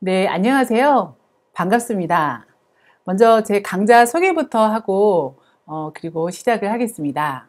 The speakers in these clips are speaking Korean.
네, 안녕하세요. 반갑습니다. 먼저 제 강좌 소개부터 하고 어, 그리고 시작을 하겠습니다.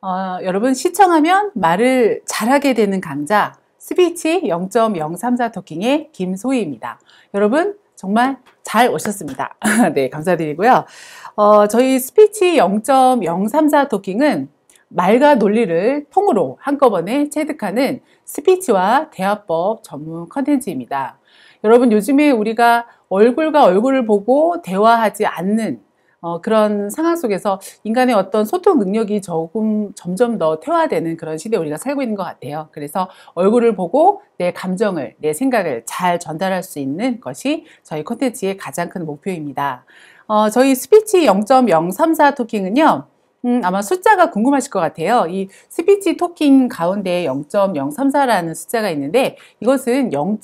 어, 여러분 시청하면 말을 잘하게 되는 강좌 스피치 0.034 토킹의 김소희입니다. 여러분 정말 잘 오셨습니다. 네, 감사드리고요. 어, 저희 스피치 0.034 토킹은 말과 논리를 통으로 한꺼번에 체득하는 스피치와 대화법 전문 컨텐츠입니다. 여러분 요즘에 우리가 얼굴과 얼굴을 보고 대화하지 않는 어, 그런 상황 속에서 인간의 어떤 소통 능력이 조금 점점 더 퇴화되는 그런 시대에 우리가 살고 있는 것 같아요. 그래서 얼굴을 보고 내 감정을, 내 생각을 잘 전달할 수 있는 것이 저희 콘텐츠의 가장 큰 목표입니다. 어, 저희 스피치 0.034 토킹은요. 음, 아마 숫자가 궁금하실 것 같아요. 이 스피치 토킹 가운데 0.034라는 숫자가 있는데 이것은 0.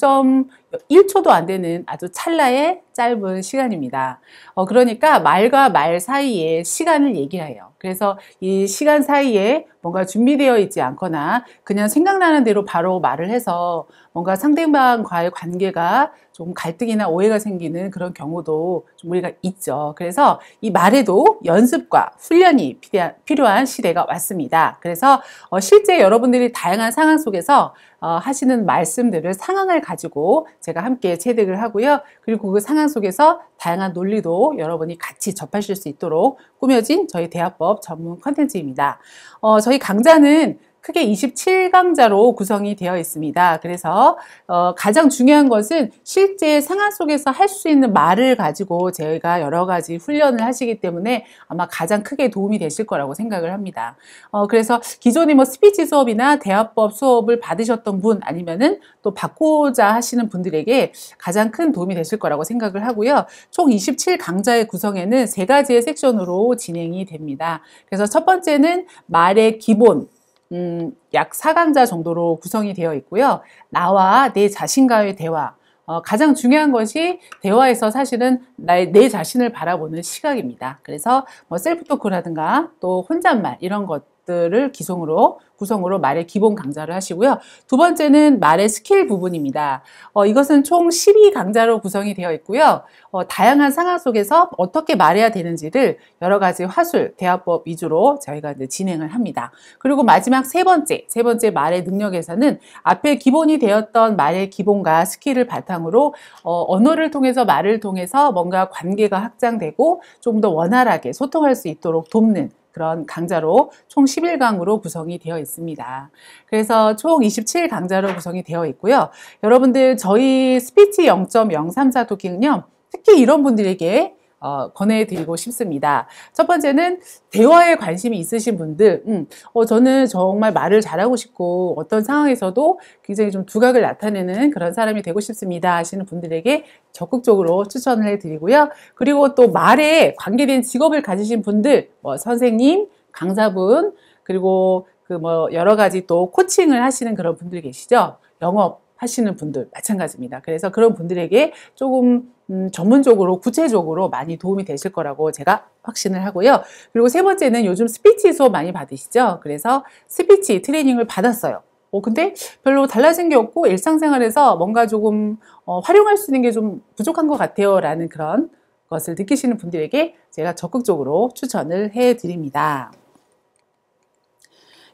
1초도 안 되는 아주 찰나의 짧은 시간입니다. 어, 그러니까 말과 말 사이에 시간을 얘기해요. 그래서 이 시간 사이에 뭔가 준비되어 있지 않거나 그냥 생각나는 대로 바로 말을 해서 뭔가 상대방과의 관계가 좀 갈등이나 오해가 생기는 그런 경우도 좀 우리가 있죠. 그래서 이 말에도 연습과 훈련이 필요한 시대가 왔습니다. 그래서 어, 실제 여러분들이 다양한 상황 속에서 어, 하시는 말씀들을 상황을 가지고 제가 함께 체득을 하고요. 그리고 그 상황 속에서 다양한 논리도 여러분이 같이 접하실 수 있도록 꾸며진 저희 대화법 전문 컨텐츠입니다. 어, 저희 강좌는 크게 27강자로 구성이 되어 있습니다. 그래서 어, 가장 중요한 것은 실제 생활 속에서 할 수 있는 말을 가지고 저희가 여러 가지 훈련을 하시기 때문에 아마 가장 크게 도움이 되실 거라고 생각을 합니다. 어, 그래서 기존에 뭐 스피치 수업이나 대화법 수업을 받으셨던 분 아니면은 또 받고자 하시는 분들에게 가장 큰 도움이 되실 거라고 생각을 하고요. 총 27강자의 구성에는 세 가지의 섹션으로 진행이 됩니다. 그래서 첫 번째는 말의 기본, 음, 약 4강자 정도로 구성이 되어 있고요. 나와 내 자신과의 대화, 어, 가장 중요한 것이 대화에서 사실은 나의 내 자신을 바라보는 시각입니다. 그래서 뭐 셀프 토크라든가 또 혼잣말 이런 것 것들을 기성으로 구성으로 말의 기본 강좌를 하시고요. 두 번째는 말의 스킬 부분입니다. 어, 이것은 총 12강좌로 구성이 되어 있고요. 어, 다양한 상황 속에서 어떻게 말해야 되는지를 여러 가지 화술, 대화법 위주로 저희가 이제 진행을 합니다. 그리고 마지막 세 번째, 세 번째 말의 능력에서는 앞에 기본이 되었던 말의 기본과 스킬을 바탕으로 어, 언어를 통해서 말을 통해서 뭔가 관계가 확장되고 좀 더 원활하게 소통할 수 있도록 돕는 그런 강좌로 총 11강으로 구성이 되어 있습니다. 그래서 총 27강좌로 구성이 되어 있고요. 여러분들 저희 스피치 0.034 토킹은요. 특히 이런 분들에게 어, 권해드리고 싶습니다. 첫 번째는 대화에 관심이 있으신 분들, 음, 어, 저는 정말 말을 잘하고 싶고 어떤 상황에서도 굉장히 좀 두각을 나타내는 그런 사람이 되고 싶습니다 하시는 분들에게 적극적으로 추천을 해드리고요. 그리고 또 말에 관계된 직업을 가지신 분들, 뭐 선생님, 강사분, 그리고 그 뭐 여러 가지 또 코칭을 하시는 그런 분들 계시죠? 영업 하시는 분들 마찬가지입니다. 그래서 그런 분들에게 조금 음, 전문적으로 구체적으로 많이 도움이 되실 거라고 제가 확신을 하고요. 그리고 세 번째는 요즘 스피치 수업 많이 받으시죠? 그래서 스피치 트레이닝을 받았어요. 어, 근데 별로 달라진 게 없고 일상생활에서 뭔가 조금 어, 활용할 수 있는 게 좀 부족한 것 같아요. 라는 그런 것을 느끼시는 분들에게 제가 적극적으로 추천을 해 드립니다.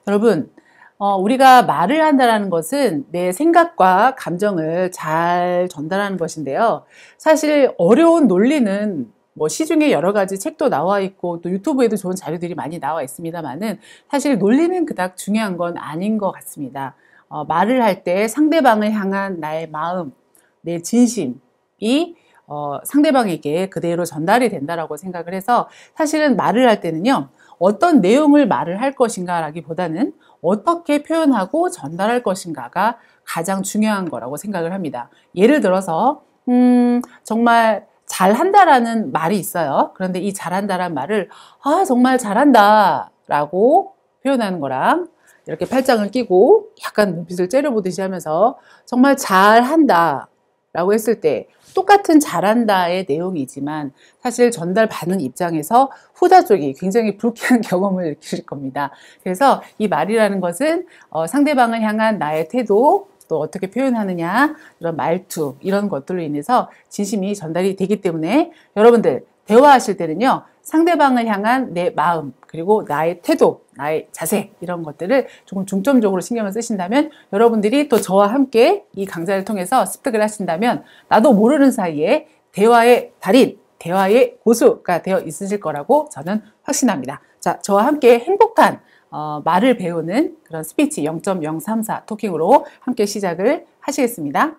여러분, 어, 우리가 말을 한다는 것은 내 생각과 감정을 잘 전달하는 것인데요. 사실 어려운 논리는 뭐 시중에 여러 가지 책도 나와 있고 또 유튜브에도 좋은 자료들이 많이 나와 있습니다만은 사실 논리는 그닥 중요한 건 아닌 것 같습니다. 어, 말을 할 때 상대방을 향한 나의 마음, 내 진심이 어, 상대방에게 그대로 전달이 된다라고 생각을 해서 사실은 말을 할 때는요. 어떤 내용을 말을 할 것인가라기보다는 어떻게 표현하고 전달할 것인가가 가장 중요한 거라고 생각을 합니다. 예를 들어서 음, 정말 잘한다라는 말이 있어요. 그런데 이 잘한다라는 말을 아 정말 잘한다 라고 표현하는 거랑 이렇게 팔짱을 끼고 약간 눈빛을 째려보듯이 하면서 정말 잘한다 라고 했을 때 똑같은 잘한다의 내용이지만 사실 전달받는 입장에서 후자 쪽이 굉장히 불쾌한 경험을 일으킬 겁니다. 그래서 이 말이라는 것은 어, 상대방을 향한 나의 태도 또 어떻게 표현하느냐 이런 말투 이런 것들로 인해서 진심이 전달이 되기 때문에 여러분들 대화하실 때는요 상대방을 향한 내 마음 그리고 나의 태도 나의 자세 이런 것들을 조금 중점적으로 신경을 쓰신다면 여러분들이 또 저와 함께 이 강좌를 통해서 습득을 하신다면 나도 모르는 사이에 대화의 달인, 대화의 고수가 되어 있으실 거라고 저는 확신합니다. 자, 저와 함께 행복한 어, 말을 배우는 그런 스피치 0.034 토킹으로 함께 시작을 하시겠습니다.